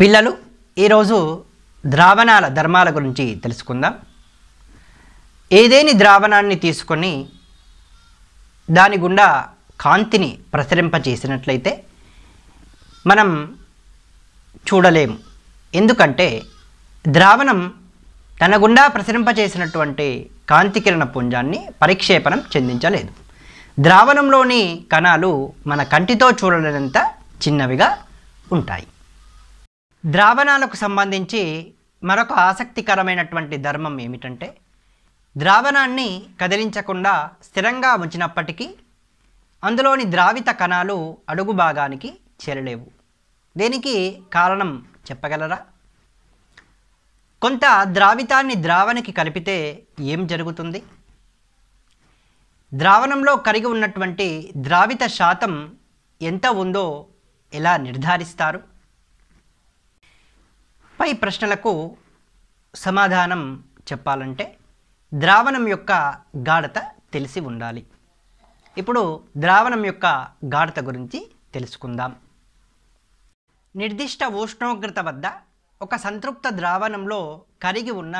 పిల్లలు ఈరోజు ద్రావణాల ధర్మాల గురించి తెలుసుకుందాం ఏదేని ద్రావణాన్ని తీసుకొని దాని గుండా కాంతిని ప్రసరింపచేసినట్లయితే మనం చూడలేము ఎందుకంటే ద్రావణం తన గుండా ప్రసరింపచేసినటువంటి కాంతి కిరణ పుంజాన్ని పరిక్షేపణం చెందించలేదు ద్రావణంలోని కణాలు మన కంటితో చూడలేనంత చిన్నవిగా ఉంటాయి ద్రావణాలకు సంబంధించి మరొక ఆసక్తికరమైనటువంటి ధర్మం ఏమిటంటే ద్రావణాన్ని కదిలించకుండా స్థిరంగా ఉంచినప్పటికీ అందులోని ద్రావిత కణాలు అడుగు భాగానికి చేరలేవు దీనికి కారణం చెప్పగలరా కొంత ద్రావితాన్ని ద్రావణికి కలిపితే ఏం జరుగుతుంది ద్రావణంలో కరిగి ఉన్నటువంటి ద్రావిత శాతం ఎంత ఉందో ఎలా నిర్ధారిస్తారు పై ప్రశ్నలకు సమాధానం చెప్పాలంటే ద్రావణం యొక్క గాఢత తెలిసి ఉండాలి ఇప్పుడు ద్రావణం యొక్క గాఢత గురించి తెలుసుకుందాం నిర్దిష్ట ఉష్ణోగ్రత వద్ద ఒక సంతృప్త ద్రావణంలో కరిగి ఉన్న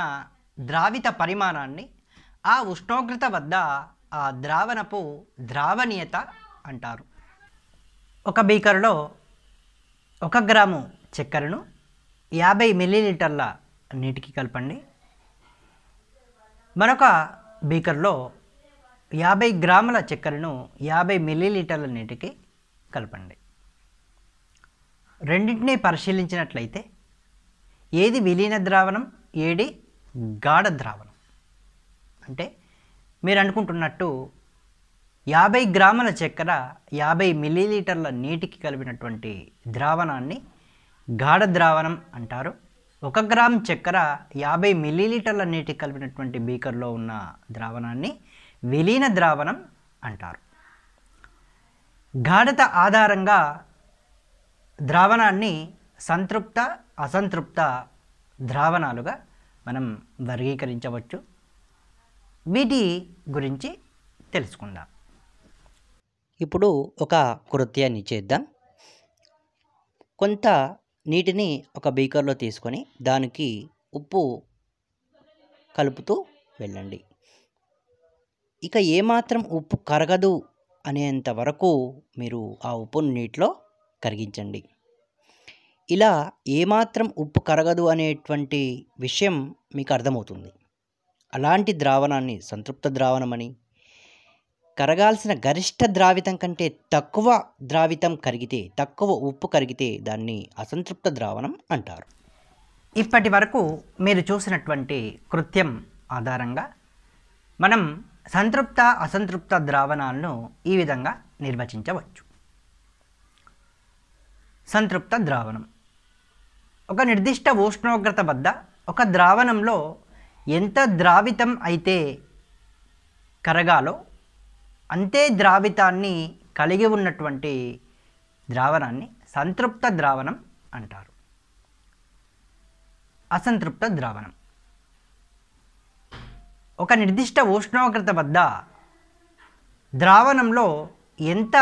ద్రావిత పరిమాణాన్ని ఆ ఉష్ణోగ్రత వద్ద ఆ ద్రావణపు ద్రావణీయత అంటారు ఒక బీకర్లో ఒక గ్రాము చక్కెరను యాభై మిల్లీలీటర్ల నీటికి కలపండి మరొక బీకర్లో యాభై గ్రాముల చక్కెరను యాభై మిల్లీలీటర్ల నీటికి కలపండి రెండింటినీ పరిశీలించినట్లయితే ఏది విలీన ద్రావణం ఏది గాఢ ద్రావణం అంటే మీరు అనుకుంటున్నట్టు యాభై గ్రాముల చక్కెర యాభై మిల్లీలీటర్ల నీటికి కలిపినటువంటి ద్రావణాన్ని గాఢ ద్రావణం అంటారు ఒక గ్రామ్ చక్కెర యాభై మిల్లీలీటర్ల నీటి కలిపినటువంటి బీకర్లో ఉన్న ద్రావణాన్ని విలీన ద్రావణం అంటారు గాఢత ఆధారంగా ద్రావణాన్ని సంతృప్త అసంతృప్త ద్రావణాలుగా మనం వర్గీకరించవచ్చు వీటి గురించి తెలుసుకుందాం ఇప్పుడు ఒక కృత్యాన్ని చేద్దాం కొంత నీటిని ఒక బీకర్లో తీసుకొని దానికి ఉప్పు కలుపుతూ వెళ్ళండి ఇక ఏమాత్రం ఉప్పు కరగదు అనేంత వరకు మీరు ఆ ఉప్పును నీటిలో కరిగించండి ఇలా ఏమాత్రం ఉప్పు కరగదు అనేటువంటి విషయం మీకు అర్థమవుతుంది అలాంటి ద్రావణాన్ని సంతృప్త ద్రావణమని కరగాల్సిన గరిష్ట ద్రావితం కంటే తక్కువ ద్రావితం కరిగితే తక్కువ ఉప్పు కరిగితే దాన్ని అసంతృప్త ద్రావణం అంటారు ఇప్పటి వరకు మీరు చూసినటువంటి కృత్యం ఆధారంగా మనం సంతృప్త అసంతృప్త ద్రావణాలను ఈ విధంగా నిర్వచించవచ్చు సంతృప్త ద్రావణం ఒక నిర్దిష్ట ఉష్ణోగ్రత వద్ద ఒక ద్రావణంలో ఎంత ద్రావితం అయితే కరగాలో అంతే ద్రావితాన్ని కలిగి ఉన్నటువంటి ద్రావణాన్ని సంతృప్త ద్రావణం అంటారు అసంతృప్త ద్రావణం ఒక నిర్దిష్ట ఉష్ణోగ్రత వద్ద ద్రావణంలో ఎంత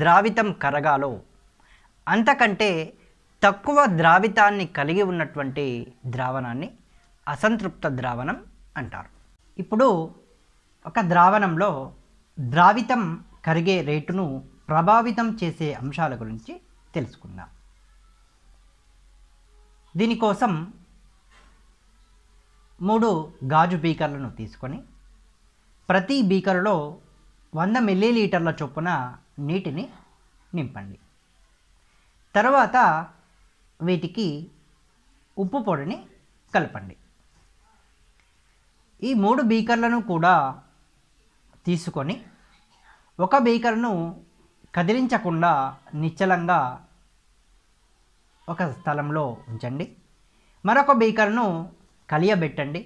ద్రావితం కరగాలో అంతకంటే తక్కువ ద్రావితాన్ని కలిగి ఉన్నటువంటి ద్రావణాన్ని అసంతృప్త ద్రావణం అంటారు ఇప్పుడు ఒక ద్రావణంలో ద్రావితం కరిగే రేటును ప్రభావితం చేసే అంశాల గురించి తెలుసుకుందాం దీనికోసం మూడు గాజు బీకర్లను తీసుకొని ప్రతి బీకర్లో వంద మిల్లీలీటర్ల చొప్పున నీటిని నింపండి తర్వాత వీటికి ఉప్పు పొడిని కలపండి ఈ మూడు బీకర్లను కూడా తీసుకొని ఒక బీకర్ను కదిలించకుండా నిశ్చలంగా ఒక స్థలంలో ఉంచండి మరొక బీకర్ను కలియబెట్టండి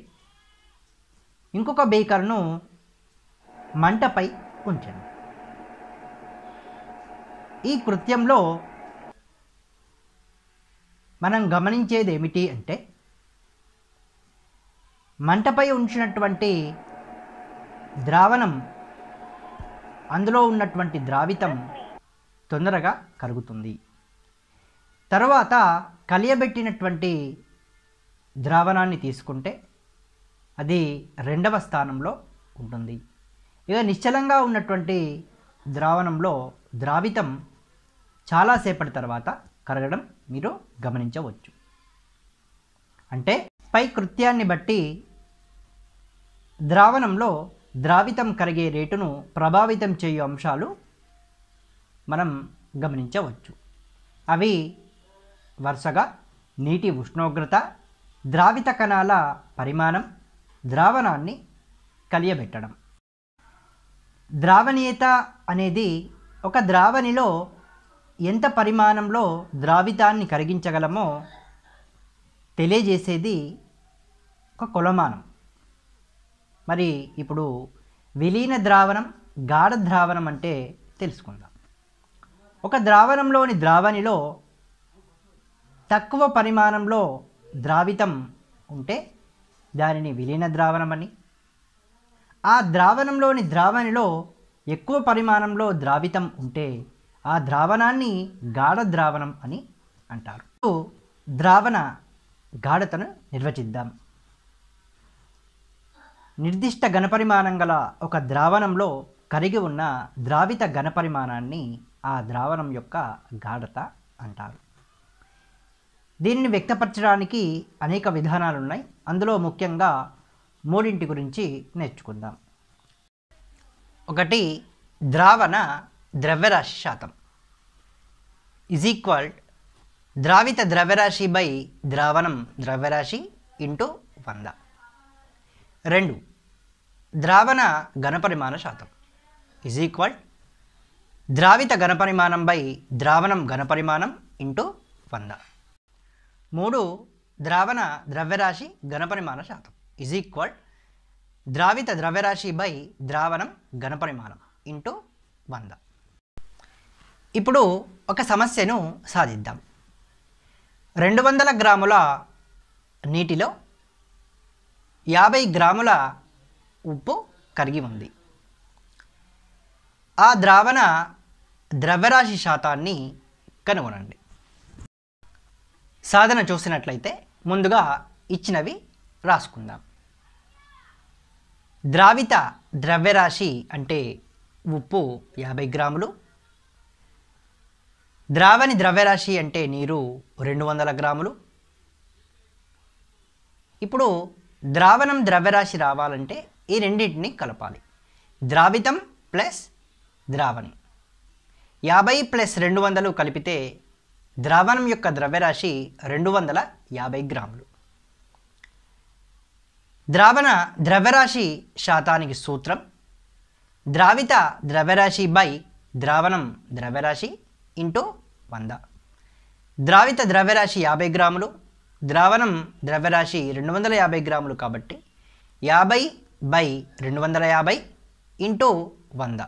ఇంకొక బీకర్ను మంటపై ఉంచండి ఈ కృత్యంలో మనం గమనించేది ఏమిటి అంటే మంటపై ఉంచినటువంటి ద్రావణం అందులో ఉన్నటువంటి ద్రావితం తొందరగా కరుగుతుంది తర్వాత కలియబెట్టినటువంటి ద్రావణాన్ని తీసుకుంటే అది రెండవ స్థానంలో ఉంటుంది ఇక నిశ్చలంగా ఉన్నటువంటి ద్రావణంలో ద్రావితం చాలాసేపటి తర్వాత కరగడం మీరు గమనించవచ్చు అంటే పై కృత్యాన్ని బట్టి ద్రావణంలో ద్రావితం కరిగే రేటును ప్రభావితం చేయు అంశాలు మనం గమనించవచ్చు అవి వరుసగా నీటి ఉష్ణోగ్రత ద్రావిత కణాల పరిమాణం ద్రావణాన్ని కలియబెట్టడం ద్రావణీయత అనేది ఒక ద్రావణిలో ఎంత పరిమాణంలో ద్రావితాన్ని కరిగించగలమో తెలియజేసేది ఒక కొలమానం మరి ఇప్పుడు విలీన ద్రావణం గాఢ ద్రావణం అంటే తెలుసుకుందాం ఒక ద్రావణంలోని ద్రావణిలో తక్కువ పరిమాణంలో ద్రావితం ఉంటే దానిని విలీన ద్రావణం అని ఆ ద్రావణంలోని ద్రావణిలో ఎక్కువ పరిమాణంలో ద్రావితం ఉంటే ఆ ద్రావణాన్ని గాఢ ద్రావణం అని అంటారు ద్రావణ గాఢతను నిర్వచిద్దాం నిర్దిష్ట ఘనపరిమాణం గల ఒక ద్రావణంలో కరిగి ఉన్న ద్రావిత ఘనపరిమాణాన్ని ఆ ద్రావణం యొక్క గాఢత అంటారు దీనిని వ్యక్తపరచడానికి అనేక విధానాలు ఉన్నాయి అందులో ముఖ్యంగా మూడింటి గురించి నేర్చుకుందాం ఒకటి ద్రావణ ద్రవ్యరాశి శాతం ఈజ్ ఈక్వల్ ద్రావిత ద్రవ్యరాశి బై ద్రావణం ద్రవ్యరాశి ఇంటూ వంద రెండు ద్రావణ ఘనపరిమాణ శాతం ఇజ్ ఈక్వల్ ద్రావిత ఘనపరిమాణం బై ద్రావణం ఘనపరిమాణం ఇంటూ వంద మూడు ద్రావణ ద్రవ్యరాశి ఘనపరిమాణ శాతం ఇజ్ ఈక్వల్ ద్రావిత ద్రవ్యరాశి బై ద్రావణం ఘనపరిమాణం ఇంటూ వంద ఇప్పుడు ఒక సమస్యను సాధిద్దాం రెండు వందల గ్రాముల నీటిలో యాభై గ్రాముల ఉప్పు కరిగి ఉంది ఆ ద్రావణ ద్రవ్యరాశి శాతాన్ని కనుగొనండి సాధన చూసినట్లయితే ముందుగా ఇచ్చినవి రాసుకుందాం ద్రావిత ద్రవ్యరాశి అంటే ఉప్పు యాభై గ్రాములు ద్రావణి ద్రవ్యరాశి అంటే నీరు రెండు వందల గ్రాములు ఇప్పుడు ద్రావణం ద్రవ్యరాశి రావాలంటే ఈ రెండింటిని కలపాలి ద్రావితం ప్లస్ ద్రావణం యాభై ప్లస్ రెండు వందలు కలిపితే ద్రావణం యొక్క ద్రవ్యరాశి రెండు వందల యాభై గ్రాములు ద్రావణ ద్రవ్యరాశి శాతానికి సూత్రం ద్రావిత ద్రవ్యరాశి బై ద్రావణం ద్రవ్యరాశి ఇంటూ వంద ద్రావిత ద్రవ్యరాశి యాభై గ్రాములు ద్రావణం ద్రవ్యరాశి రెండు వందల యాభై గ్రాములు కాబట్టి యాభై బై రెండు వందల యాభై ఇంటూ వంద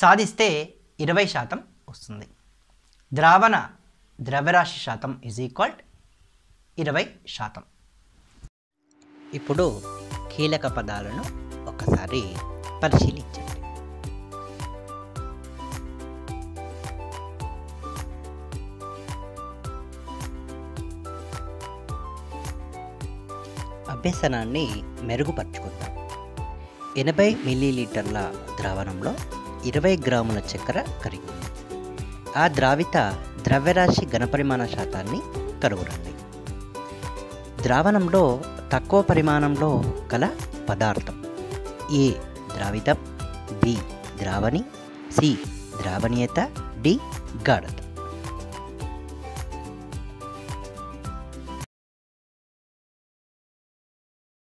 సాధిస్తే ఇరవై శాతం వస్తుంది ద్రావణ ద్రవ్యరాశి శాతం ఇజ్ ఈక్వల్ ఇరవై శాతం ఇప్పుడు కీలక పదాలను ఒకసారి పరిశీలించండి అభ్యసనాన్ని మెరుగుపరుచుకుందాం ఎనభై మిల్లీలీటర్ల ద్రావణంలో ఇరవై గ్రాముల చక్కెర కరిగి ఆ ద్రావిత ద్రవ్యరాశి ఘనపరిమాణ శాతాన్ని కరుగురండి ద్రావణంలో తక్కువ పరిమాణంలో గల పదార్థం ఏ ద్రావితం బి ద్రావణి సి ద్రావణీయత డి గాఢత